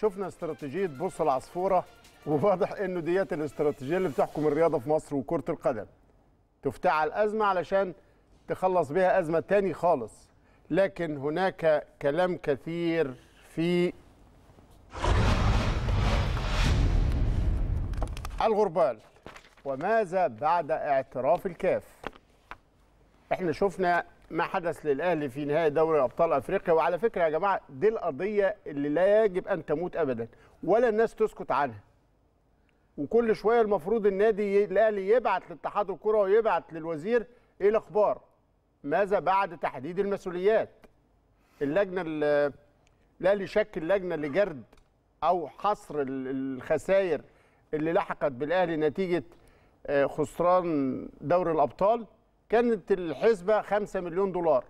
شفنا استراتيجيه بص العصفوره وواضح انه ديت الاستراتيجيه اللي بتحكم الرياضه في مصر وكره القدم تفتعل ازمه علشان تخلص بيها ازمه تاني خالص لكن هناك كلام كثير في الغربال وماذا بعد اعتراف الكاف احنا شفنا ما حدث للاهلي في نهائي دوري ابطال افريقيا وعلى فكره يا جماعه دي القضيه اللي لا يجب ان تموت ابدا ولا الناس تسكت عنها وكل شويه المفروض النادي الاهلي يبعت لاتحاد الكره ويبعت للوزير ايه الاخبار ماذا بعد تحديد المسؤوليات اللجنه الاهلي شكل لجنه لجرد او حصر الخسائر اللي لحقت بالاهلي نتيجه آه، خسران دوري الابطال كانت الحسبه 5 مليون دولار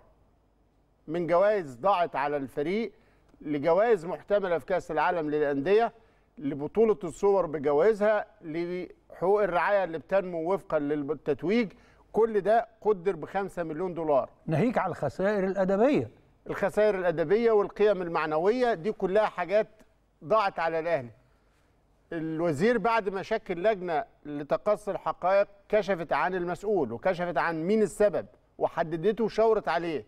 من جوائز ضاعت على الفريق لجوائز محتمله في كاس العالم للانديه لبطوله الصور بجوائزها لحقوق الرعايه اللي بتنمو وفقا للتتويج كل ده قدر ب 5 مليون دولار ناهيك على الخسائر الادبيه الخسائر الادبيه والقيم المعنويه دي كلها حاجات ضاعت على الاهلي الوزير بعد ما شكل لجنه لتقصي الحقائق كشفت عن المسؤول وكشفت عن مين السبب وحددته وشاورت عليه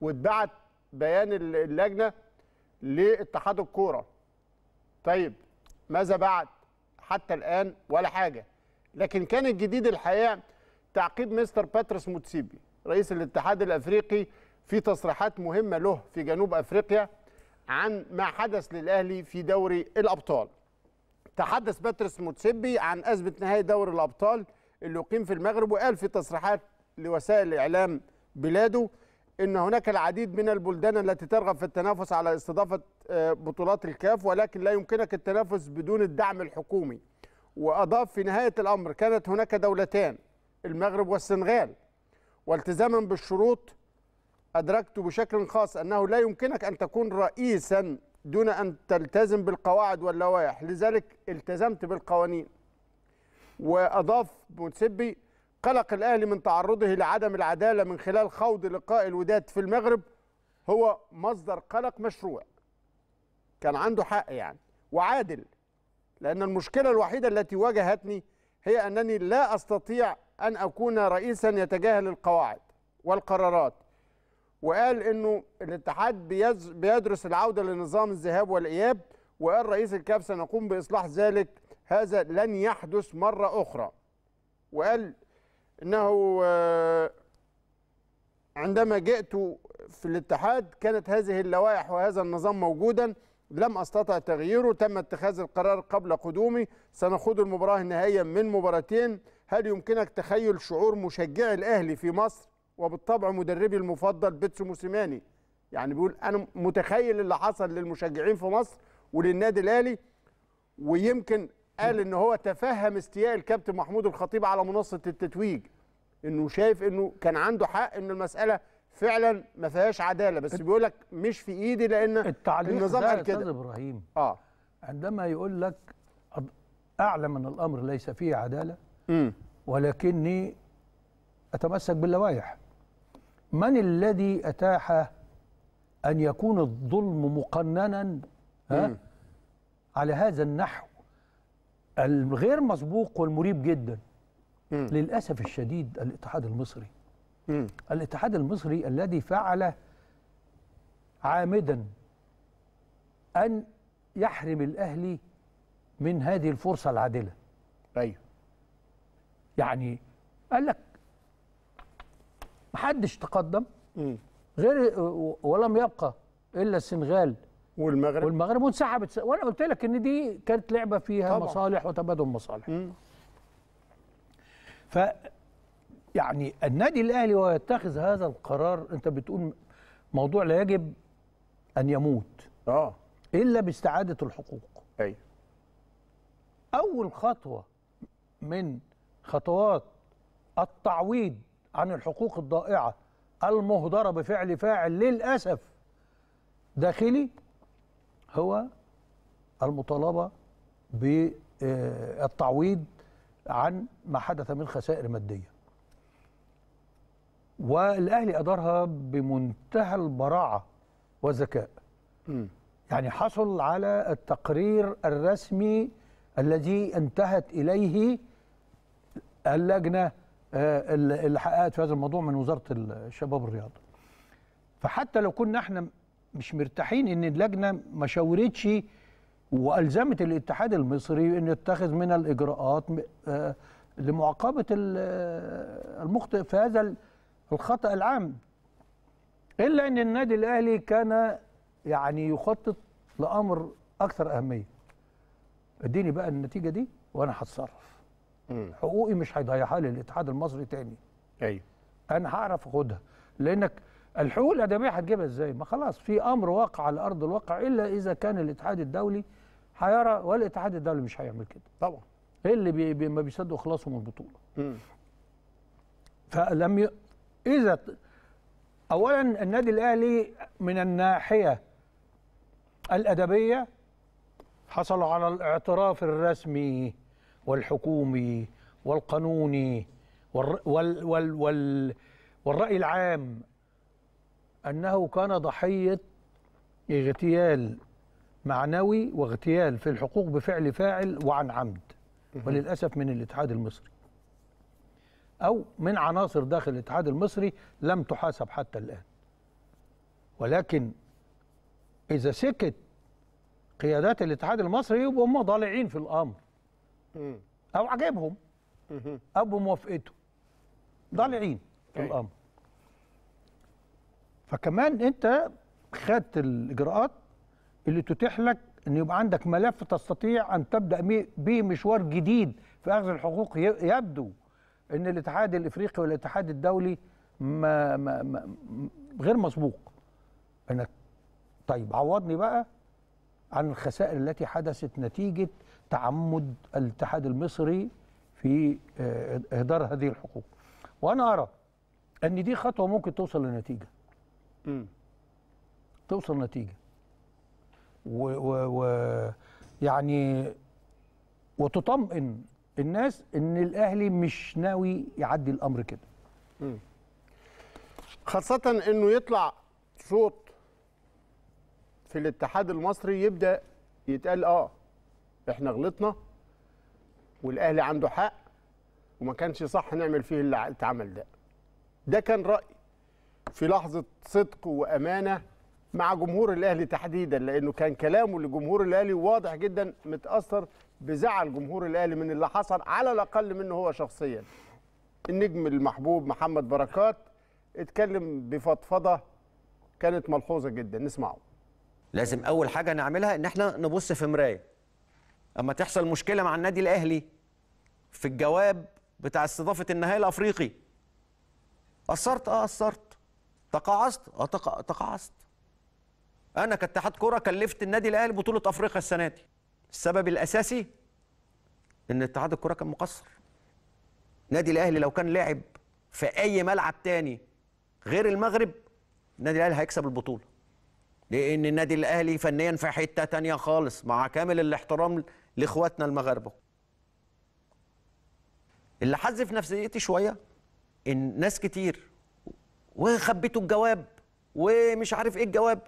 واتبعت بيان اللجنه لاتحاد الكوره طيب ماذا بعد حتى الان ولا حاجه لكن كان الجديد الحقيقه تعقيب مستر باترس موتسيبي رئيس الاتحاد الافريقي في تصريحات مهمه له في جنوب افريقيا عن ما حدث للاهلي في دوري الابطال تحدث باترس موتسيبي عن أزمة نهائي دوري الأبطال اللي أقيم في المغرب وقال في تصريحات لوسائل إعلام بلاده أن هناك العديد من البلدان التي ترغب في التنافس على استضافة آه، بطولات الكاف ولكن لا يمكنك التنافس بدون الدعم الحكومي وأضاف في نهاية الأمر كانت هناك دولتان المغرب والسنغال والتزاما بالشروط أدركت بشكل خاص أنه لا يمكنك أن تكون رئيسا دون أن تلتزم بالقواعد واللوائح لذلك التزمت بالقوانين وأضاف موتسبي قلق الأهلي من تعرضه لعدم العدالة من خلال خوض لقاء الوداد في المغرب هو مصدر قلق مشروع كان عنده حق يعني وعادل لأن المشكلة الوحيدة التي واجهتني هي أنني لا أستطيع أن أكون رئيسا يتجاهل القواعد والقرارات وقال انه الاتحاد بيدرس العوده لنظام الذهاب والاياب وقال رئيس الكاف سنقوم باصلاح ذلك هذا لن يحدث مره اخرى وقال انه آه، عندما جئت في الاتحاد كانت هذه اللوائح وهذا النظام موجودا لم استطع تغييره تم اتخاذ القرار قبل قدومي سنخوض المباراه النهائيه من مباراتين هل يمكنك تخيل شعور مشجعي الاهلي في مصر وبالطبع مدربي المفضل بيتسو موسيماني يعني بيقول انا متخيل اللي حصل للمشجعين في مصر وللنادي الاهلي ويمكن قال ان هو تفهم استياء الكابتن محمود الخطيب على منصه التتويج انه شايف انه كان عنده حق ان المساله فعلا ما فيهاش عداله بس بيقول لك مش في ايدي لان النظام قال كده التعليق ابراهيم اه عندما يقول لك اعلم ان الامر ليس فيه عداله ولكني اتمسك باللوائح من الذي أتاح أن يكون الظلم مقننا ها على هذا النحو الغير مسبوق والمريب جدا مم. للأسف الشديد الاتحاد المصري مم. الاتحاد المصري الذي فعل عامدا أن يحرم الأهلي من هذه الفرصة العادلة أيوه يعني قال لك محدش تقدم غير ولم يبقى الا السنغال والمغرب والمغرب وانسحبت وانا قلت لك ان دي كانت لعبه فيها طبعا. مصالح وتبادل مصالح ف يعني النادي الاهلي وهو يتخذ هذا القرار انت بتقول موضوع لا يجب ان يموت اه الا باستعاده الحقوق اي اول خطوه من خطوات التعويض عن الحقوق الضائعة المهدرة بفعل فاعل للأسف داخلي هو المطالبة بالتعويض عن ما حدث من خسائر مادية والأهلي أدارها بمنتهى البراعة والذكاء يعني حصل على التقرير الرسمي الذي انتهت إليه اللجنة آه، اللي حققت في هذا الموضوع من وزاره الشباب والرياضه. فحتى لو كنا احنا مش مرتاحين ان اللجنه ما شاورتش والزمت الاتحاد المصري ان يتخذ من الاجراءات آه، لمعاقبه آه، المخطئ في هذا الخطا العام. الا ان النادي الاهلي كان يعني يخطط لامر اكثر اهميه. اديني بقى النتيجه دي وانا هتصرف. حقوقي مش هيضيعها لي الاتحاد المصري تاني ايوه انا هعرف اخدها لانك الحقوق الادبيه هتجيبها ازاي ما خلاص في امر واقع على ارض الواقع الا اذا كان الاتحاد الدولي هيرى والاتحاد الدولي مش هيعمل كده طبعا ايه اللي بي بي ما بيصدقوا خلاصهم من البطوله امم فلم ي... اذا اولا النادي الاهلي من الناحيه الادبيه حصلوا على الاعتراف الرسمي والحكومي والقانوني وال وال وال وال والرأي العام أنه كان ضحية اغتيال معنوي واغتيال في الحقوق بفعل فاعل وعن عمد وللأسف من الاتحاد المصري أو من عناصر داخل الاتحاد المصري لم تحاسب حتى الآن ولكن إذا سكت قيادات الاتحاد المصري يبقوا هم ضالعين في الأمر او عجبهم او بموافقته ضالعين في أيوة. الامر فكمان انت خدت الاجراءات اللي تتيح لك ان يبقى عندك ملف تستطيع ان تبدا به مشوار جديد في اخذ الحقوق يبدو ان الاتحاد الافريقي والاتحاد الدولي ما ما ما غير مسبوق انك طيب عوضني بقى عن الخسائر التي حدثت نتيجه تعمد الاتحاد المصري في آه، إهدار هذه الحقوق وأنا أرى أن دي خطوة ممكن توصل لنتيجة م. توصل نتيجة و, و, و يعني وتطمئن الناس ان الاهلي مش ناوي يعدي الامر كده م. خاصة انه يطلع صوت في الاتحاد المصري يبدا يتقال اه احنا غلطنا والاهلي عنده حق وما كانش صح نعمل فيه اللي اتعمل ده ده كان رأي في لحظه صدق وامانه مع جمهور الاهلي تحديدا لانه كان كلامه لجمهور الاهلي واضح جدا متاثر بزعل جمهور الاهلي من اللي حصل على الاقل منه هو شخصيا النجم المحبوب محمد بركات اتكلم بفضفضه كانت ملحوظه جدا نسمعه لازم اول حاجه نعملها ان احنا نبص في مرايه اما تحصل مشكله مع النادي الاهلي في الجواب بتاع استضافه النهائي الافريقي اثرت اه اثرت تقاعست اه تقاعست انا كاتحاد كره كلفت النادي الاهلي بطوله افريقيا السنه دي السبب الاساسي ان اتحاد الكره كان مقصر نادي الاهلي لو كان لعب في اي ملعب تاني غير المغرب النادي الاهلي هيكسب البطوله لان النادي الاهلي فنيا في حته تانية خالص مع كامل الاحترام لاخواتنا المغاربه اللي حز في نفسيتي شويه ان ناس كتير وخبيتوا الجواب ومش عارف ايه الجواب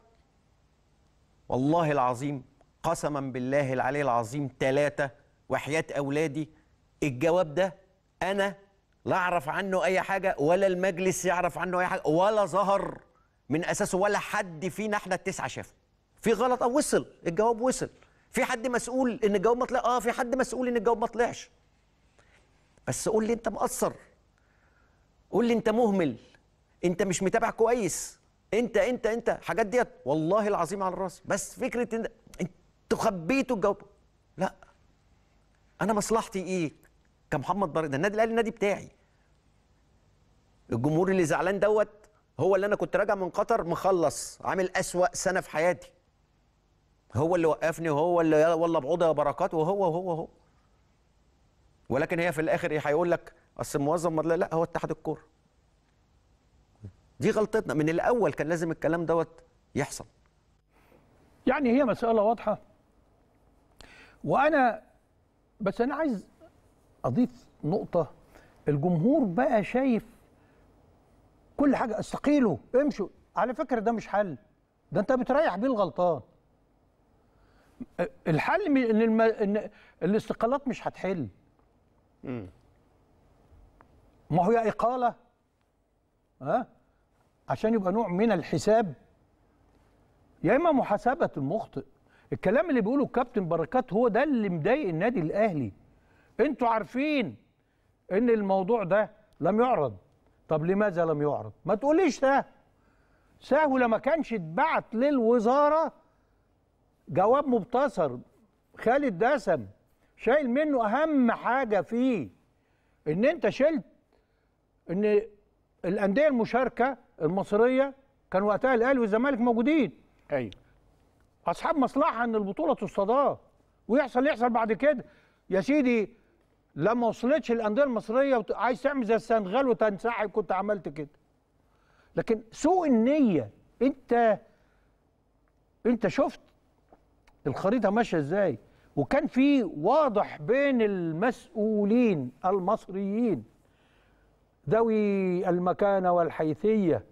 والله العظيم قسما بالله العلي العظيم ثلاثة وحياة أولادي الجواب ده أنا لا أعرف عنه أي حاجة ولا المجلس يعرف عنه أي حاجة ولا ظهر من أساسه ولا حد فينا إحنا التسعة شافه في غلط أو وصل الجواب وصل في حد مسؤول ان الجواب ما طلع اه في حد مسؤول ان الجواب ما طلعش بس قول لي انت مقصر قول لي انت مهمل انت مش متابع كويس انت انت انت حاجات ديت والله العظيم على الراس بس فكره ان انتوا خبيتوا الجواب لا انا مصلحتي ايه كمحمد بركات ده النادي الاهلي النادي بتاعي الجمهور اللي زعلان دوت هو اللي انا كنت راجع من قطر مخلص عامل اسوأ سنه في حياتي هو اللي وقفني وهو اللي والله بعوضه يا بركات وهو وهو هو ولكن هي في الاخر ايه هيقول لك اصل الموظف لا لا هو اتحاد الكوره دي غلطتنا من الاول كان لازم الكلام دوت يحصل يعني هي مساله واضحه وانا بس انا عايز اضيف نقطه الجمهور بقى شايف كل حاجه استقيلوا امشوا على فكره ده مش حل ده انت بتريح بيه الغلطان الحل ان, الم... إن الاستقالات مش هتحل ما هو يا اقاله ها عشان يبقى نوع من الحساب يا اما محاسبه المخطئ الكلام اللي بيقوله الكابتن بركات هو ده اللي مضايق النادي الاهلي انتوا عارفين ان الموضوع ده لم يعرض طب لماذا لم يعرض ما تقوليش ده سهو ما كانش اتبعت للوزاره جواب مبتصر خالد دسم شايل منه اهم حاجه فيه ان انت شلت ان الانديه المشاركه المصريه كان وقتها الاهلي والزمالك موجودين ايوه اصحاب مصلحه ان البطوله تستضاف ويحصل يحصل بعد كده يا سيدي لما وصلتش الانديه المصريه عايز تعمل زي السنغال وتنسحب كنت عملت كده لكن سوء النيه انت انت شفت الخريطه ماشيه ازاي وكان في واضح بين المسؤولين المصريين ذوي المكانه والحيثيه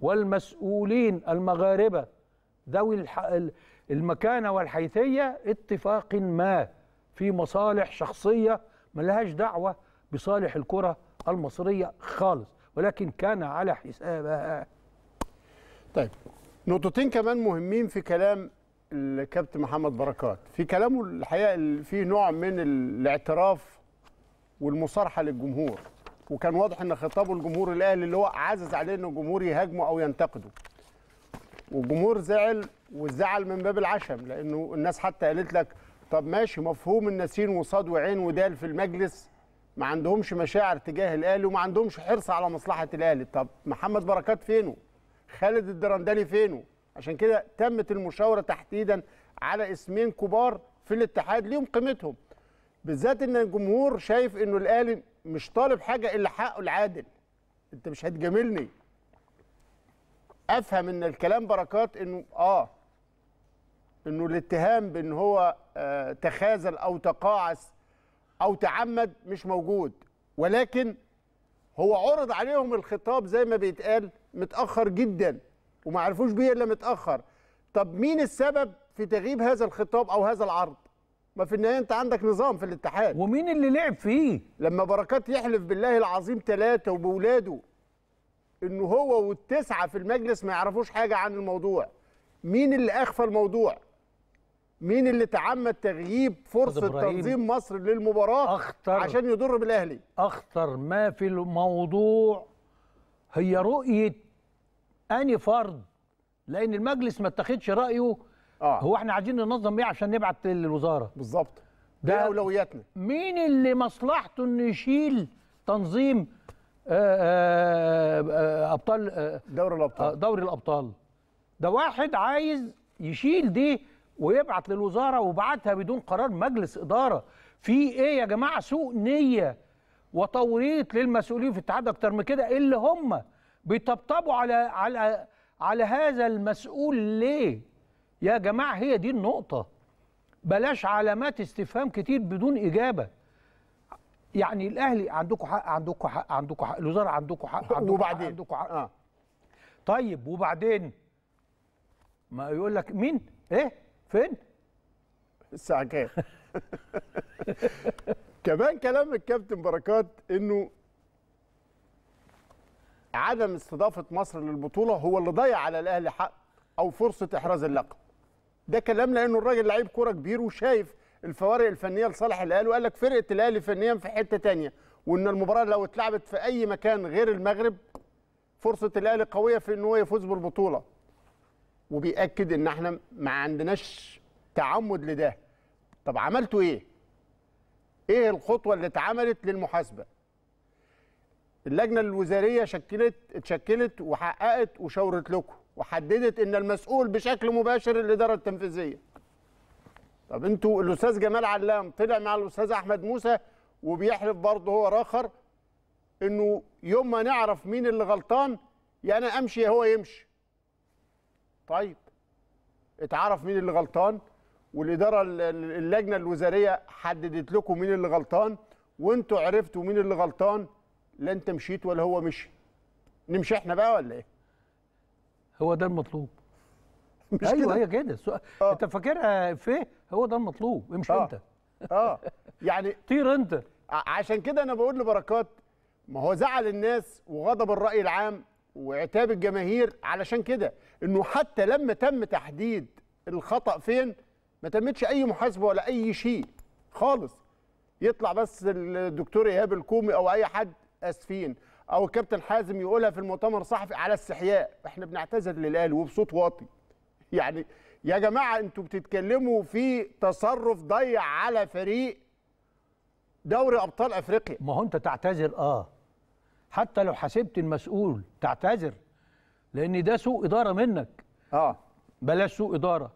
والمسؤولين المغاربه ذوي المكانه والحيثيه اتفاق ما في مصالح شخصيه ملهاش دعوه بصالح الكره المصريه خالص ولكن كان على حسابها طيب نقطتين كمان مهمين في كلام الكابتن محمد بركات في كلامه الحقيقه فيه نوع من الاعتراف والمصارحه للجمهور وكان واضح ان خطابه الجمهور الاهلي اللي هو عزز عليه ان الجمهور يهاجمه او ينتقده والجمهور زعل والزعل من باب العشم لانه الناس حتى قالت لك طب ماشي مفهوم النسين وصاد وعين ودال في المجلس ما عندهمش مشاعر تجاه الاهلي وما عندهمش حرص على مصلحه الاهلي طب محمد بركات فينه خالد الدرندلي فينه عشان كده تمت المشاوره تحديدا على اسمين كبار في الاتحاد ليهم قيمتهم بالذات ان الجمهور شايف انه الاهلي مش طالب حاجه الا حقه العادل انت مش هتجاملني افهم ان الكلام بركات انه اه انه الاتهام بان هو آه تخاذل او تقاعس او تعمد مش موجود ولكن هو عرض عليهم الخطاب زي ما بيتقال متاخر جدا وما عرفوش بيه الا متاخر طب مين السبب في تغييب هذا الخطاب او هذا العرض ما في النهايه انت عندك نظام في الاتحاد ومين اللي لعب فيه لما بركات يحلف بالله العظيم ثلاثه وبولاده انه هو والتسعه في المجلس ما يعرفوش حاجه عن الموضوع مين اللي اخفى الموضوع مين اللي تعمد تغييب فرصه تنظيم مصر للمباراه أخطر عشان يضر بالاهلي اخطر ما في الموضوع هي رؤيه اني فرض لان المجلس ما اتخذش رايه آه. هو احنا عايزين ننظم ايه عشان نبعت للوزاره بالظبط ده إيه اولوياتنا مين اللي مصلحته انه يشيل تنظيم آآ آه، آآ آه، آه، ابطال دوري الابطال دوري الابطال ده واحد عايز يشيل دي ويبعت للوزاره وبعتها بدون قرار مجلس اداره في ايه يا جماعه سوء نيه وتوريط للمسؤولين في الاتحاد اكتر من كده اللي هم بيطبطبوا على على على هذا المسؤول ليه يا جماعه هي دي النقطه بلاش علامات استفهام كتير بدون اجابه يعني الاهلي عندكم حق عندكم حق عندكم حق الوزاره عندكم حق عندكم وبعدين حق عندكم حق آه. طيب وبعدين ما يقول لك مين ايه فين الساعه كام كمان كلام الكابتن بركات انه عدم استضافه مصر للبطوله هو اللي ضيع على الاهلي حق او فرصه احراز اللقب ده كلام لانه الراجل لعيب كوره كبير وشايف الفوارق الفنيه لصالح الاهلي وقال لك فرقه الاهلي فنيا في حته ثانيه وان المباراه لو اتلعبت في اي مكان غير المغرب فرصه الاهلي قويه في ان هو يفوز بالبطوله وبيأكد ان احنا ما عندناش تعمد لده طب عملتوا ايه ايه الخطوه اللي اتعملت للمحاسبه اللجنه الوزاريه شكلت اتشكلت وحققت وشاورت لكم وحددت ان المسؤول بشكل مباشر الاداره التنفيذيه طب انتوا الاستاذ جمال علام طلع مع الاستاذ احمد موسى وبيحلف برضه هو راخر انه يوم ما نعرف مين اللي غلطان يا انا امشي يا هو يمشي طيب اتعرف مين اللي غلطان والاداره اللجنه الوزاريه حددت لكم مين اللي غلطان وانتوا عرفتوا مين اللي غلطان لا انت مشيت ولا هو مشي نمشي احنا بقى ولا ايه هو ده المطلوب مش ايوه هي كده السؤال آه. انت فاكرها في هو ده المطلوب امشي آه. انت اه يعني طير انت عشان كده انا بقول لبركات ما هو زعل الناس وغضب الراي العام وعتاب الجماهير علشان كده انه حتى لما تم تحديد الخطا فين ما تمتش اي محاسبه ولا اي شيء خالص يطلع بس الدكتور ايهاب الكومي او اي حد اسفين او الكابتن حازم يقولها في المؤتمر الصحفي على استحياء احنا بنعتذر للاهلي وبصوت واطي يعني يا جماعه انتوا بتتكلموا في تصرف ضيع على فريق دوري ابطال افريقيا ما هو انت تعتذر اه حتى لو حسبت المسؤول تعتذر لان ده سوء اداره منك اه بلاش سوء اداره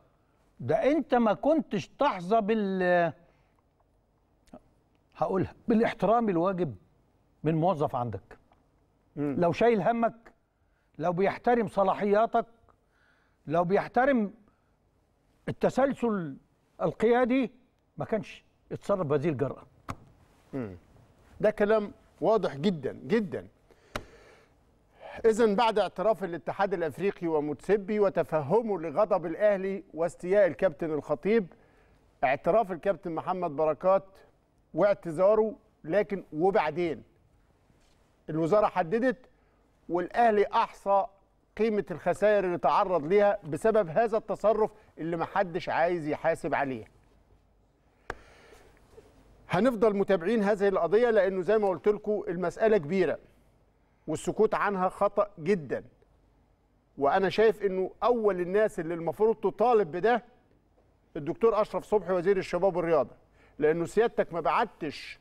ده انت ما كنتش تحظى بال هقولها بالاحترام الواجب من موظف عندك م. لو شايل همك لو بيحترم صلاحياتك لو بيحترم التسلسل القيادي ما كانش يتصرف بهذه الجرأة ده كلام واضح جدا جدا إذا بعد اعتراف الاتحاد الأفريقي ومتسبي وتفهمه لغضب الأهلي واستياء الكابتن الخطيب اعتراف الكابتن محمد بركات واعتذاره لكن وبعدين الوزاره حددت والاهلي احصى قيمه الخسائر اللي تعرض ليها بسبب هذا التصرف اللي محدش عايز يحاسب عليه هنفضل متابعين هذه القضيه لانه زي ما قلت لكم المساله كبيره والسكوت عنها خطا جدا وانا شايف انه اول الناس اللي المفروض تطالب بده الدكتور اشرف صبحي وزير الشباب والرياضه لانه سيادتك ما بعتش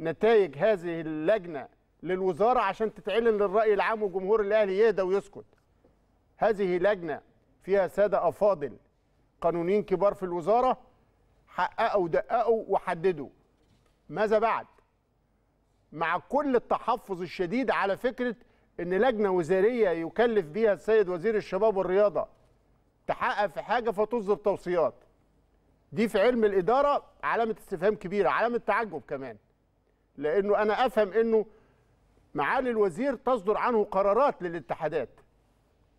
نتائج هذه اللجنه للوزاره عشان تتعلن للراي العام وجمهور الاهلي يهدى ويسكت. هذه لجنه فيها ساده افاضل قانونيين كبار في الوزاره حققوا ودققوا وحددوا. ماذا بعد؟ مع كل التحفظ الشديد على فكره ان لجنه وزاريه يكلف بها السيد وزير الشباب والرياضه تحقق في حاجه فتصدر توصيات. دي في علم الاداره علامه استفهام كبيره، علامه تعجب كمان. لانه انا افهم انه معالي الوزير تصدر عنه قرارات للاتحادات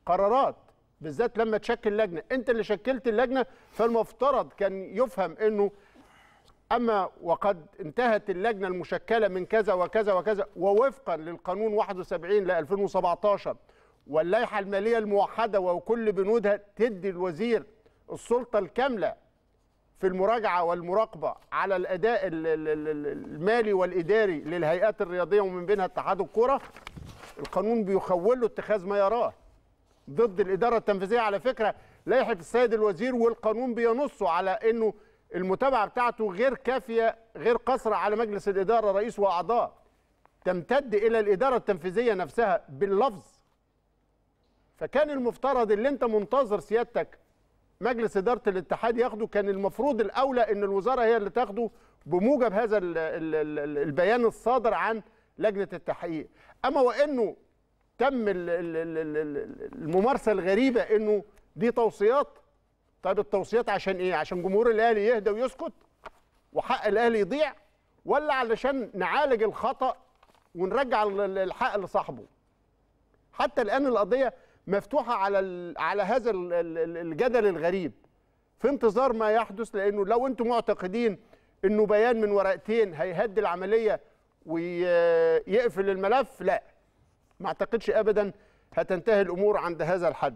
قرارات بالذات لما تشكل لجنه انت اللي شكلت اللجنه فالمفترض كان يفهم انه اما وقد انتهت اللجنه المشكله من كذا وكذا وكذا ووفقا للقانون 71 ل 2017 واللائحه الماليه الموحده وكل بنودها تدي الوزير السلطه الكامله في المراجعه والمراقبه على الاداء المالي والاداري للهيئات الرياضيه ومن بينها اتحاد الكره القانون بيخول له اتخاذ ما يراه ضد الاداره التنفيذيه على فكره لائحه السيد الوزير والقانون بينص على انه المتابعه بتاعته غير كافيه غير قاصره على مجلس الاداره رئيس واعضاء تمتد الى الاداره التنفيذيه نفسها باللفظ فكان المفترض اللي انت منتظر سيادتك مجلس اداره الاتحاد ياخده كان المفروض الاولى ان الوزاره هي اللي تاخده بموجب هذا البيان الصادر عن لجنه التحقيق اما وانه تم الممارسه الغريبه انه دي توصيات طيب التوصيات عشان ايه عشان جمهور الاهلي يهدى ويسكت وحق الاهلي يضيع ولا علشان نعالج الخطا ونرجع الحق لصاحبه حتى الان القضيه مفتوحه على على هذا الجدل الغريب في انتظار ما يحدث لانه لو انتم معتقدين انه بيان من ورقتين هيهدي العمليه ويقفل الملف لا ما اعتقدش ابدا هتنتهي الامور عند هذا الحد